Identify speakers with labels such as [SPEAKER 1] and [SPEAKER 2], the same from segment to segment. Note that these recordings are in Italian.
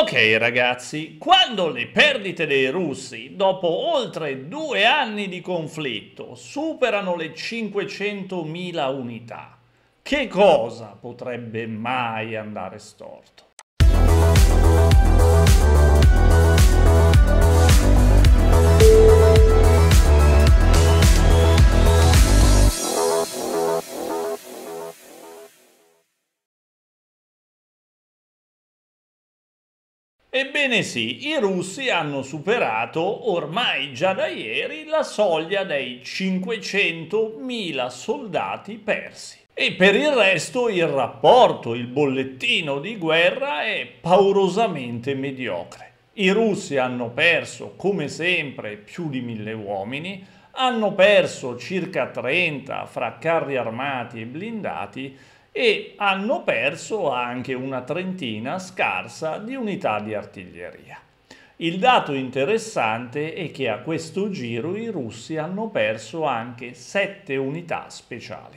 [SPEAKER 1] Ok ragazzi, quando le perdite dei russi dopo oltre due anni di conflitto superano le 500.000 unità, che cosa potrebbe mai andare storto? Ebbene sì, i russi hanno superato ormai già da ieri la soglia dei 500.000 soldati persi. E per il resto il rapporto, il bollettino di guerra è paurosamente mediocre. I russi hanno perso, come sempre, più di mille uomini, hanno perso circa 30 fra carri armati e blindati e hanno perso anche una trentina scarsa di unità di artiglieria. Il dato interessante è che a questo giro i russi hanno perso anche 7 unità speciali.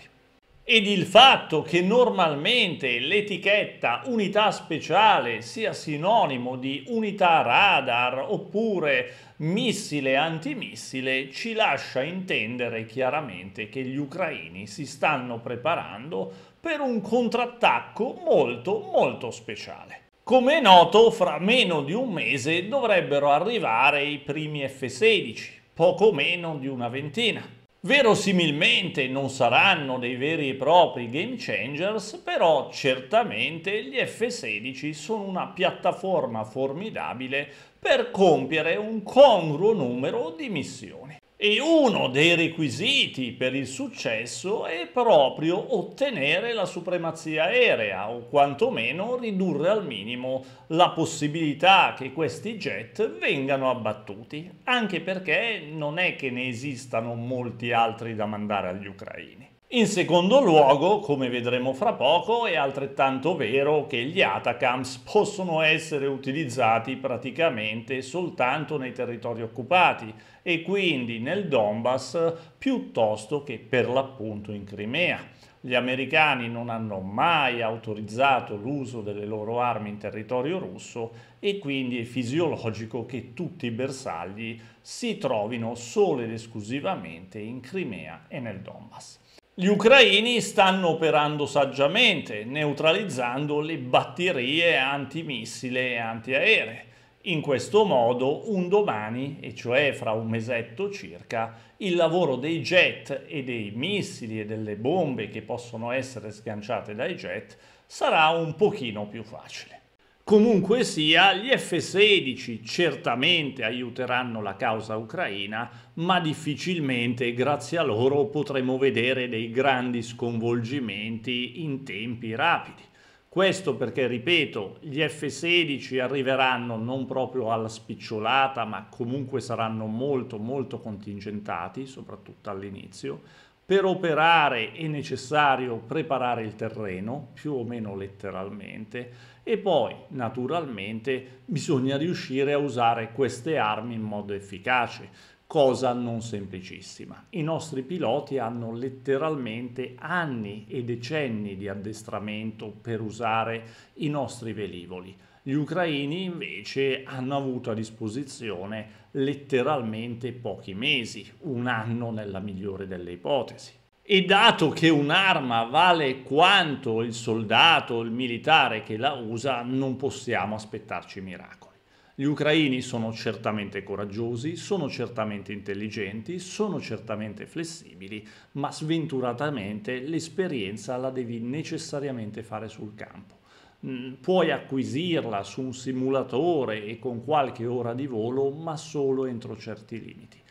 [SPEAKER 1] Ed il fatto che normalmente l'etichetta unità speciale sia sinonimo di unità radar oppure missile antimissile ci lascia intendere chiaramente che gli ucraini si stanno preparando per un contrattacco molto molto speciale. Come è noto, fra meno di un mese dovrebbero arrivare i primi F-16, poco meno di una ventina. Verosimilmente non saranno dei veri e propri game changers, però certamente gli F-16 sono una piattaforma formidabile per compiere un congruo numero di missioni. E uno dei requisiti per il successo è proprio ottenere la supremazia aerea o quantomeno ridurre al minimo la possibilità che questi jet vengano abbattuti, anche perché non è che ne esistano molti altri da mandare agli ucraini. In secondo luogo, come vedremo fra poco, è altrettanto vero che gli ATACAMS possono essere utilizzati praticamente soltanto nei territori occupati e quindi nel Donbass piuttosto che per l'appunto in Crimea. Gli americani non hanno mai autorizzato l'uso delle loro armi in territorio russo e quindi è fisiologico che tutti i bersagli si trovino solo ed esclusivamente in Crimea e nel Donbass. Gli ucraini stanno operando saggiamente, neutralizzando le batterie antimissile e antiaeree. In questo modo un domani, e cioè fra un mesetto circa, il lavoro dei jet e dei missili e delle bombe che possono essere sganciate dai jet sarà un pochino più facile. Comunque sia, gli F-16 certamente aiuteranno la causa ucraina, ma difficilmente grazie a loro potremo vedere dei grandi sconvolgimenti in tempi rapidi. Questo perché, ripeto, gli F-16 arriveranno non proprio alla spicciolata, ma comunque saranno molto molto contingentati, soprattutto all'inizio, per operare è necessario preparare il terreno, più o meno letteralmente, e poi naturalmente bisogna riuscire a usare queste armi in modo efficace, cosa non semplicissima. I nostri piloti hanno letteralmente anni e decenni di addestramento per usare i nostri velivoli. Gli ucraini invece hanno avuto a disposizione letteralmente pochi mesi, un anno nella migliore delle ipotesi. E dato che un'arma vale quanto il soldato, il militare che la usa, non possiamo aspettarci miracoli. Gli ucraini sono certamente coraggiosi, sono certamente intelligenti, sono certamente flessibili, ma sventuratamente l'esperienza la devi necessariamente fare sul campo. Mm, puoi acquisirla su un simulatore e con qualche ora di volo, ma solo entro certi limiti.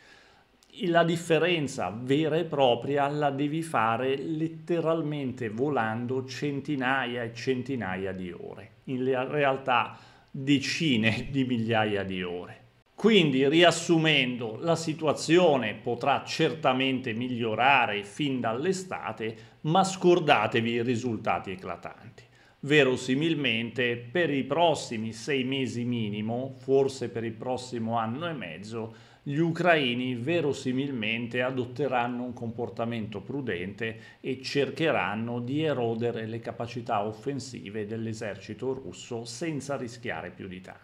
[SPEAKER 1] La differenza vera e propria la devi fare letteralmente volando centinaia e centinaia di ore, in realtà decine di migliaia di ore. Quindi, riassumendo, la situazione potrà certamente migliorare fin dall'estate, ma scordatevi i risultati eclatanti verosimilmente per i prossimi sei mesi minimo, forse per il prossimo anno e mezzo, gli ucraini verosimilmente adotteranno un comportamento prudente e cercheranno di erodere le capacità offensive dell'esercito russo senza rischiare più di tanto.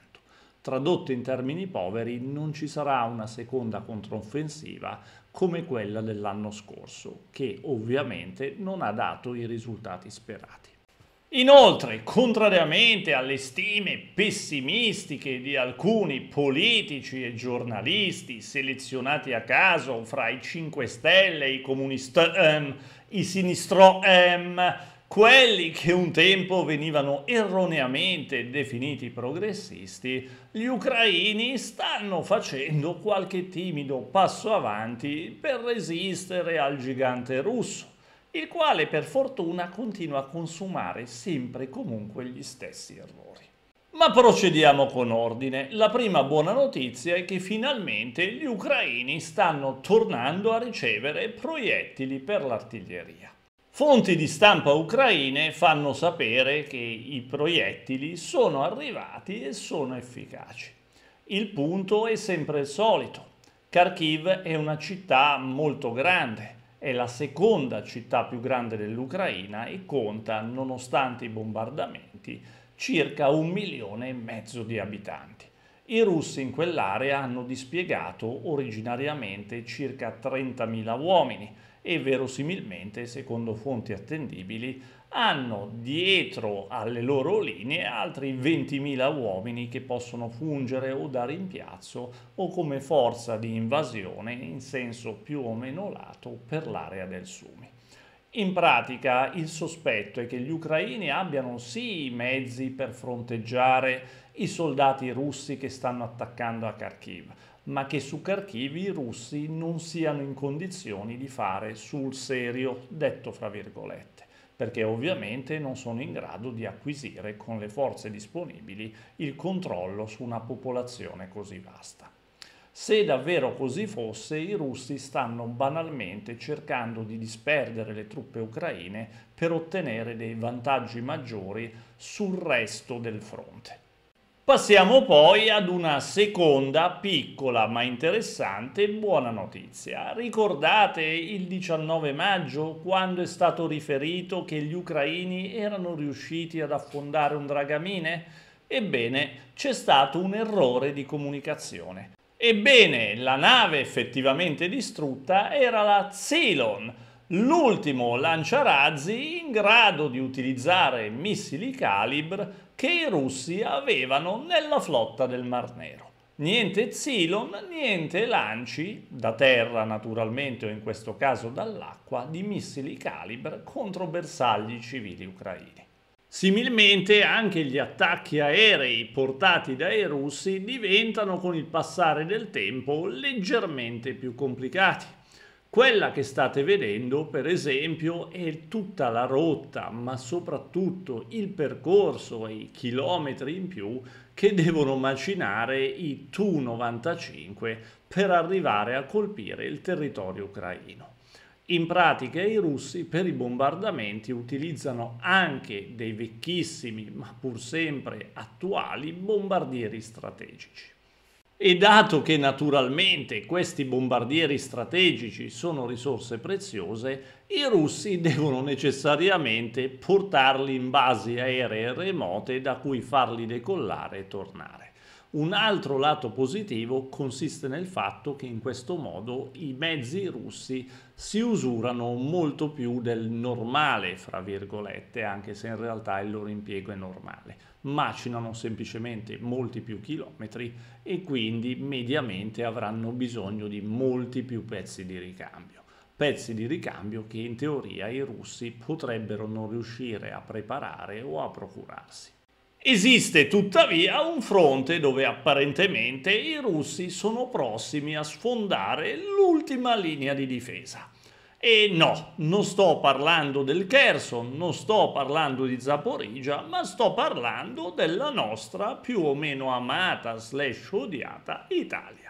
[SPEAKER 1] Tradotto in termini poveri, non ci sarà una seconda controffensiva come quella dell'anno scorso, che ovviamente non ha dato i risultati sperati. Inoltre, contrariamente alle stime pessimistiche di alcuni politici e giornalisti selezionati a caso fra i 5 Stelle, i comunisti, ehm, i sinistro, ehm, quelli che un tempo venivano erroneamente definiti progressisti, gli ucraini stanno facendo qualche timido passo avanti per resistere al gigante russo il quale per fortuna continua a consumare sempre e comunque gli stessi errori. Ma procediamo con ordine. La prima buona notizia è che finalmente gli ucraini stanno tornando a ricevere proiettili per l'artiglieria. Fonti di stampa ucraine fanno sapere che i proiettili sono arrivati e sono efficaci. Il punto è sempre il solito. Kharkiv è una città molto grande, è la seconda città più grande dell'Ucraina e conta, nonostante i bombardamenti, circa un milione e mezzo di abitanti. I russi in quell'area hanno dispiegato originariamente circa 30.000 uomini e verosimilmente, secondo fonti attendibili, hanno dietro alle loro linee altri 20.000 uomini che possono fungere o da rimpiazzo o come forza di invasione in senso più o meno lato per l'area del Sumi. In pratica il sospetto è che gli ucraini abbiano sì i mezzi per fronteggiare i soldati russi che stanno attaccando a Kharkiv, ma che su Kharkiv i russi non siano in condizioni di fare sul serio, detto fra virgolette perché ovviamente non sono in grado di acquisire con le forze disponibili il controllo su una popolazione così vasta. Se davvero così fosse, i russi stanno banalmente cercando di disperdere le truppe ucraine per ottenere dei vantaggi maggiori sul resto del fronte. Passiamo poi ad una seconda piccola ma interessante buona notizia. Ricordate il 19 maggio quando è stato riferito che gli ucraini erano riusciti ad affondare un dragamine? Ebbene, c'è stato un errore di comunicazione. Ebbene, la nave effettivamente distrutta era la Ceylon, l'ultimo lanciarazzi in grado di utilizzare missili calibre che i russi avevano nella flotta del Mar Nero. Niente Zilon, niente lanci, da terra naturalmente o in questo caso dall'acqua, di missili Calibre contro bersagli civili ucraini. Similmente anche gli attacchi aerei portati dai russi diventano con il passare del tempo leggermente più complicati. Quella che state vedendo, per esempio, è tutta la rotta, ma soprattutto il percorso e i chilometri in più che devono macinare i Tu-95 per arrivare a colpire il territorio ucraino. In pratica i russi per i bombardamenti utilizzano anche dei vecchissimi, ma pur sempre attuali, bombardieri strategici. E dato che naturalmente questi bombardieri strategici sono risorse preziose, i russi devono necessariamente portarli in basi aeree remote da cui farli decollare e tornare. Un altro lato positivo consiste nel fatto che in questo modo i mezzi russi si usurano molto più del normale, fra virgolette, anche se in realtà il loro impiego è normale. Macinano semplicemente molti più chilometri e quindi mediamente avranno bisogno di molti più pezzi di ricambio pezzi di ricambio che in teoria i russi potrebbero non riuscire a preparare o a procurarsi. Esiste tuttavia un fronte dove apparentemente i russi sono prossimi a sfondare l'ultima linea di difesa. E no, non sto parlando del Kherson, non sto parlando di Zaporizia, ma sto parlando della nostra più o meno amata slash odiata Italia.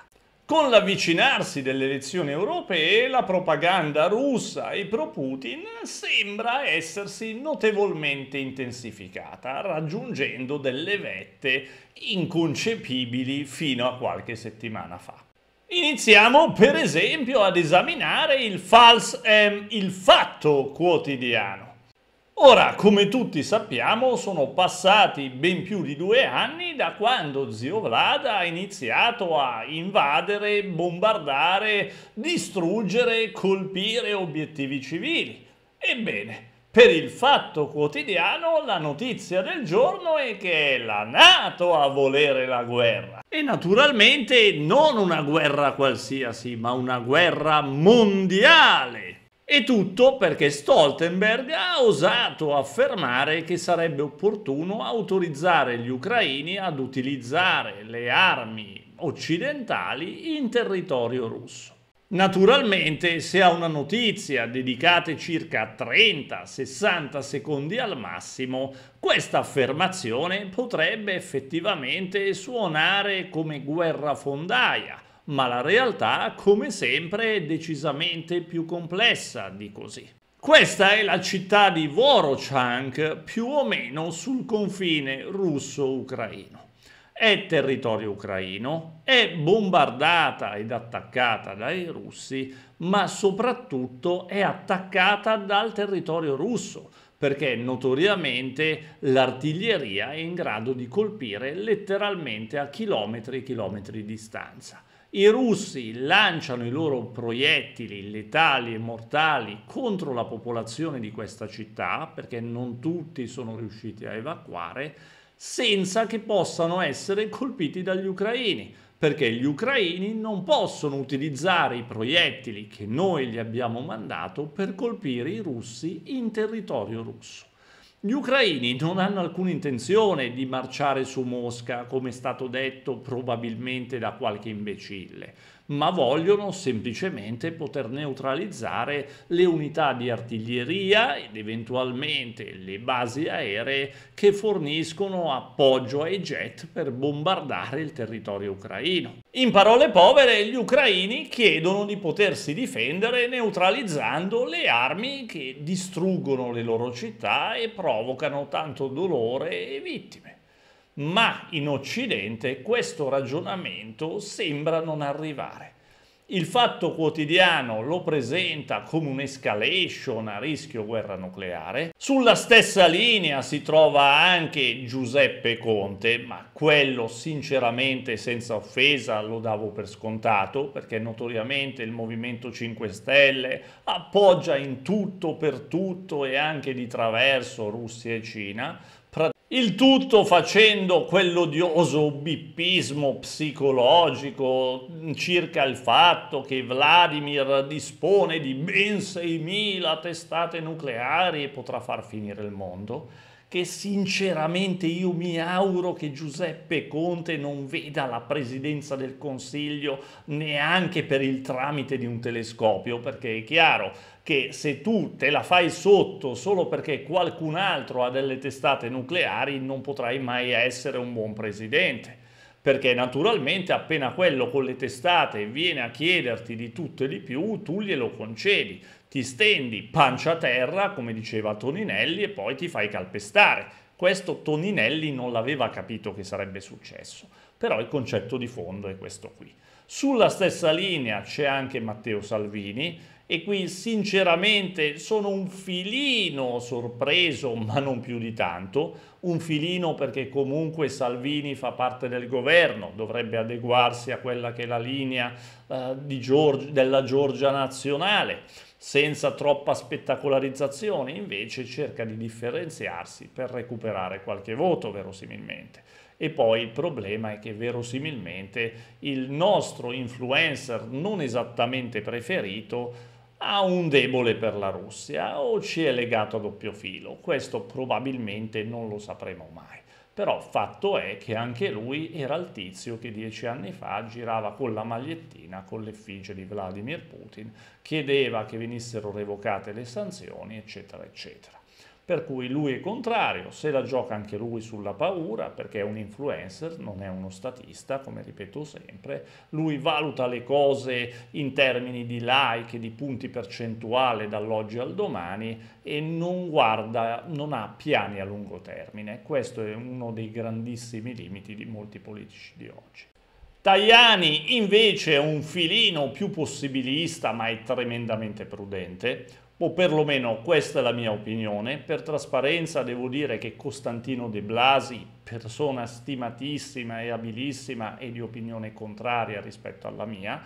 [SPEAKER 1] Con l'avvicinarsi delle elezioni europee, la propaganda russa e pro-Putin sembra essersi notevolmente intensificata, raggiungendo delle vette inconcepibili fino a qualche settimana fa. Iniziamo per esempio ad esaminare il false, ehm, il Fatto Quotidiano Ora, come tutti sappiamo, sono passati ben più di due anni da quando zio Vlad ha iniziato a invadere, bombardare, distruggere, colpire obiettivi civili. Ebbene, per il fatto quotidiano la notizia del giorno è che è la Nato a volere la guerra. E naturalmente non una guerra qualsiasi, ma una guerra mondiale. E tutto perché Stoltenberg ha osato affermare che sarebbe opportuno autorizzare gli ucraini ad utilizzare le armi occidentali in territorio russo. Naturalmente, se a una notizia dedicate circa 30-60 secondi al massimo, questa affermazione potrebbe effettivamente suonare come guerra fondaia, ma la realtà, come sempre, è decisamente più complessa di così. Questa è la città di Vorochank, più o meno sul confine russo-ucraino. È territorio ucraino, è bombardata ed attaccata dai russi, ma soprattutto è attaccata dal territorio russo, perché notoriamente l'artiglieria è in grado di colpire letteralmente a chilometri e chilometri di distanza. I russi lanciano i loro proiettili letali e mortali contro la popolazione di questa città, perché non tutti sono riusciti a evacuare, senza che possano essere colpiti dagli ucraini, perché gli ucraini non possono utilizzare i proiettili che noi gli abbiamo mandato per colpire i russi in territorio russo. Gli ucraini non hanno alcuna intenzione di marciare su Mosca, come è stato detto probabilmente da qualche imbecille ma vogliono semplicemente poter neutralizzare le unità di artiglieria ed eventualmente le basi aeree che forniscono appoggio ai jet per bombardare il territorio ucraino. In parole povere, gli ucraini chiedono di potersi difendere neutralizzando le armi che distruggono le loro città e provocano tanto dolore e vittime ma in Occidente questo ragionamento sembra non arrivare. Il fatto quotidiano lo presenta come un'escalation a rischio guerra nucleare. Sulla stessa linea si trova anche Giuseppe Conte, ma quello sinceramente senza offesa lo davo per scontato, perché notoriamente il Movimento 5 Stelle appoggia in tutto, per tutto e anche di traverso Russia e Cina il tutto facendo quell'odioso bippismo psicologico mm, circa il fatto che Vladimir dispone di ben 6.000 testate nucleari e potrà far finire il mondo, che sinceramente io mi auguro che Giuseppe Conte non veda la presidenza del Consiglio neanche per il tramite di un telescopio, perché è chiaro, che se tu te la fai sotto solo perché qualcun altro ha delle testate nucleari non potrai mai essere un buon presidente. Perché naturalmente appena quello con le testate viene a chiederti di tutto e di più, tu glielo concedi, ti stendi pancia a terra, come diceva Toninelli, e poi ti fai calpestare. Questo Toninelli non l'aveva capito che sarebbe successo, però il concetto di fondo è questo qui. Sulla stessa linea c'è anche Matteo Salvini e qui sinceramente sono un filino sorpreso, ma non più di tanto, un filino perché comunque Salvini fa parte del governo, dovrebbe adeguarsi a quella che è la linea eh, Giorg della Georgia nazionale, senza troppa spettacolarizzazione, invece cerca di differenziarsi per recuperare qualche voto verosimilmente. E poi il problema è che verosimilmente il nostro influencer non esattamente preferito ha un debole per la Russia o ci è legato a doppio filo. Questo probabilmente non lo sapremo mai. Però fatto è che anche lui era il tizio che dieci anni fa girava con la magliettina con l'effigie di Vladimir Putin, chiedeva che venissero revocate le sanzioni, eccetera, eccetera per cui lui è contrario, se la gioca anche lui sulla paura, perché è un influencer, non è uno statista, come ripeto sempre, lui valuta le cose in termini di like, di punti percentuale dall'oggi al domani e non guarda, non ha piani a lungo termine. Questo è uno dei grandissimi limiti di molti politici di oggi. Tajani invece è un filino più possibilista ma è tremendamente prudente, o perlomeno questa è la mia opinione. Per trasparenza devo dire che Costantino De Blasi, persona stimatissima e abilissima e di opinione contraria rispetto alla mia,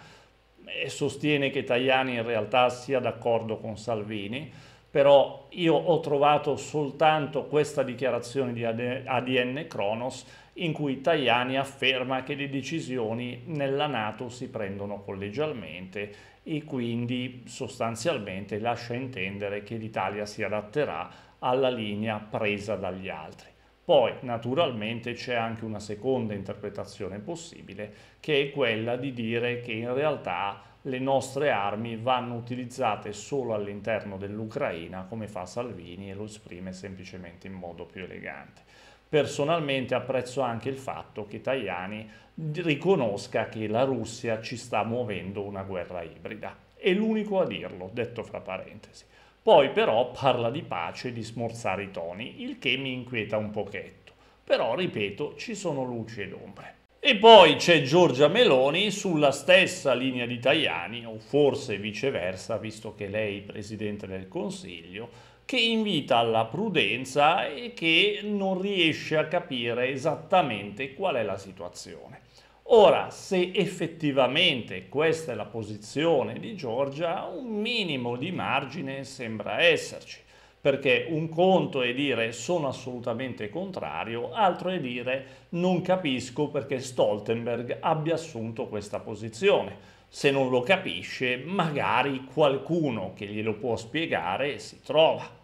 [SPEAKER 1] eh, sostiene che Tajani in realtà sia d'accordo con Salvini, però io ho trovato soltanto questa dichiarazione di ADN Cronos in cui Tajani afferma che le decisioni nella Nato si prendono collegialmente e quindi sostanzialmente lascia intendere che l'Italia si adatterà alla linea presa dagli altri. Poi naturalmente c'è anche una seconda interpretazione possibile che è quella di dire che in realtà le nostre armi vanno utilizzate solo all'interno dell'Ucraina come fa Salvini e lo esprime semplicemente in modo più elegante personalmente apprezzo anche il fatto che Tajani riconosca che la Russia ci sta muovendo una guerra ibrida. È l'unico a dirlo, detto fra parentesi. Poi però parla di pace e di smorzare i toni, il che mi inquieta un pochetto. Però, ripeto, ci sono luci ed ombre. E poi c'è Giorgia Meloni sulla stessa linea di Tajani, o forse viceversa, visto che lei, è Presidente del Consiglio, che invita alla prudenza e che non riesce a capire esattamente qual è la situazione. Ora, se effettivamente questa è la posizione di Giorgia, un minimo di margine sembra esserci, perché un conto è dire sono assolutamente contrario, altro è dire non capisco perché Stoltenberg abbia assunto questa posizione. Se non lo capisce, magari qualcuno che glielo può spiegare si trova.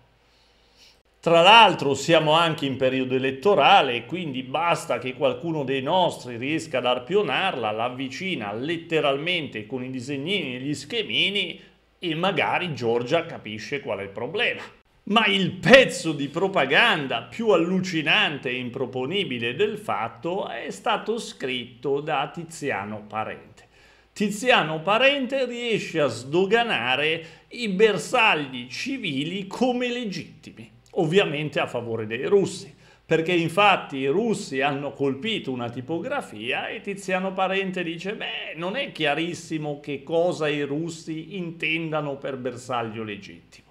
[SPEAKER 1] Tra l'altro siamo anche in periodo elettorale, quindi basta che qualcuno dei nostri riesca ad arpionarla, l'avvicina letteralmente con i disegnini e gli schemini e magari Giorgia capisce qual è il problema. Ma il pezzo di propaganda più allucinante e improponibile del fatto è stato scritto da Tiziano Parente. Tiziano Parente riesce a sdoganare i bersagli civili come legittimi ovviamente a favore dei russi, perché infatti i russi hanno colpito una tipografia e Tiziano Parente dice beh non è chiarissimo che cosa i russi intendano per bersaglio legittimo.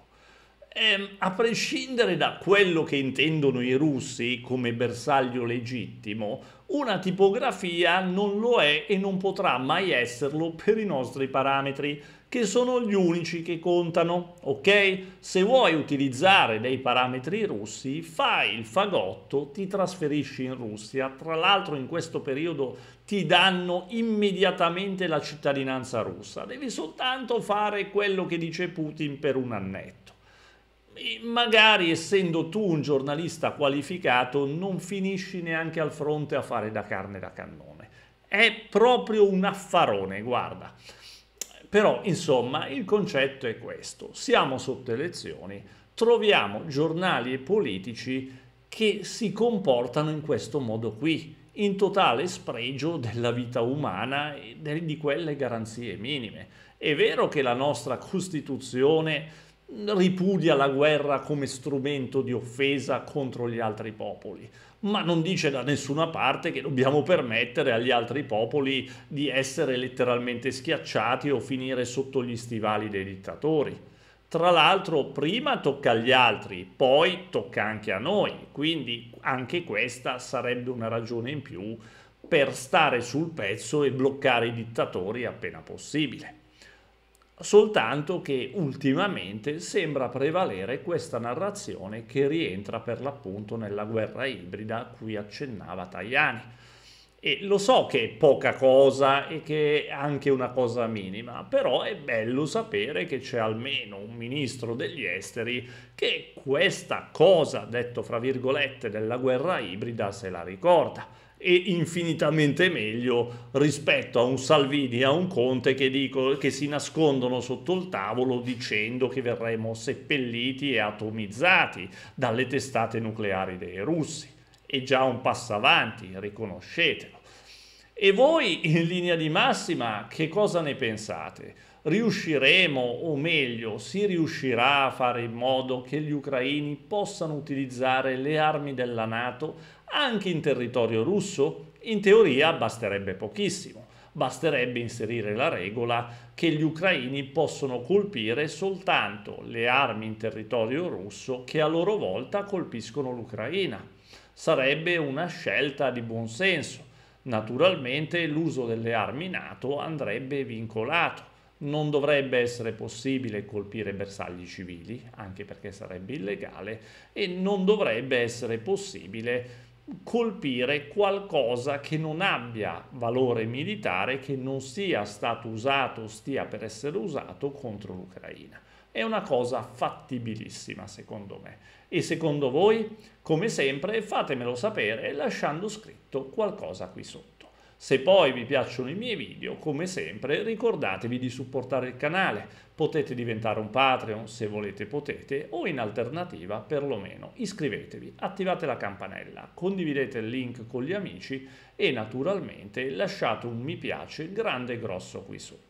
[SPEAKER 1] E, ehm, a prescindere da quello che intendono i russi come bersaglio legittimo, una tipografia non lo è e non potrà mai esserlo per i nostri parametri, che sono gli unici che contano, ok? Se vuoi utilizzare dei parametri russi, fai il fagotto, ti trasferisci in Russia, tra l'altro in questo periodo ti danno immediatamente la cittadinanza russa, devi soltanto fare quello che dice Putin per un annetto magari essendo tu un giornalista qualificato non finisci neanche al fronte a fare da carne da cannone. È proprio un affarone, guarda. Però, insomma, il concetto è questo. Siamo sotto elezioni, troviamo giornali e politici che si comportano in questo modo qui, in totale spregio della vita umana e di quelle garanzie minime. È vero che la nostra Costituzione ripudia la guerra come strumento di offesa contro gli altri popoli, ma non dice da nessuna parte che dobbiamo permettere agli altri popoli di essere letteralmente schiacciati o finire sotto gli stivali dei dittatori. Tra l'altro prima tocca agli altri, poi tocca anche a noi, quindi anche questa sarebbe una ragione in più per stare sul pezzo e bloccare i dittatori appena possibile soltanto che ultimamente sembra prevalere questa narrazione che rientra per l'appunto nella guerra ibrida a cui accennava Tajani. E lo so che è poca cosa e che è anche una cosa minima, però è bello sapere che c'è almeno un ministro degli esteri che questa cosa, detto fra virgolette, della guerra ibrida se la ricorda e infinitamente meglio rispetto a un Salvini e a un Conte che, dico, che si nascondono sotto il tavolo dicendo che verremo seppelliti e atomizzati dalle testate nucleari dei russi. È già un passo avanti, riconoscetelo. E voi in linea di massima che cosa ne pensate? riusciremo, o meglio, si riuscirà a fare in modo che gli ucraini possano utilizzare le armi della Nato anche in territorio russo? In teoria basterebbe pochissimo. Basterebbe inserire la regola che gli ucraini possono colpire soltanto le armi in territorio russo che a loro volta colpiscono l'Ucraina. Sarebbe una scelta di buon senso. Naturalmente l'uso delle armi NATO andrebbe vincolato non dovrebbe essere possibile colpire bersagli civili, anche perché sarebbe illegale, e non dovrebbe essere possibile colpire qualcosa che non abbia valore militare, che non sia stato usato o stia per essere usato contro l'Ucraina. È una cosa fattibilissima secondo me. E secondo voi? Come sempre fatemelo sapere lasciando scritto qualcosa qui sotto. Se poi vi piacciono i miei video, come sempre, ricordatevi di supportare il canale. Potete diventare un Patreon se volete potete o in alternativa perlomeno iscrivetevi, attivate la campanella, condividete il link con gli amici e naturalmente lasciate un mi piace grande e grosso qui sotto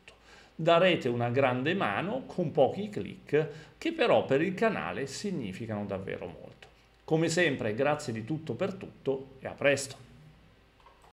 [SPEAKER 1] darete una grande mano con pochi click, che però per il canale significano davvero molto. Come sempre grazie di tutto per tutto e a presto!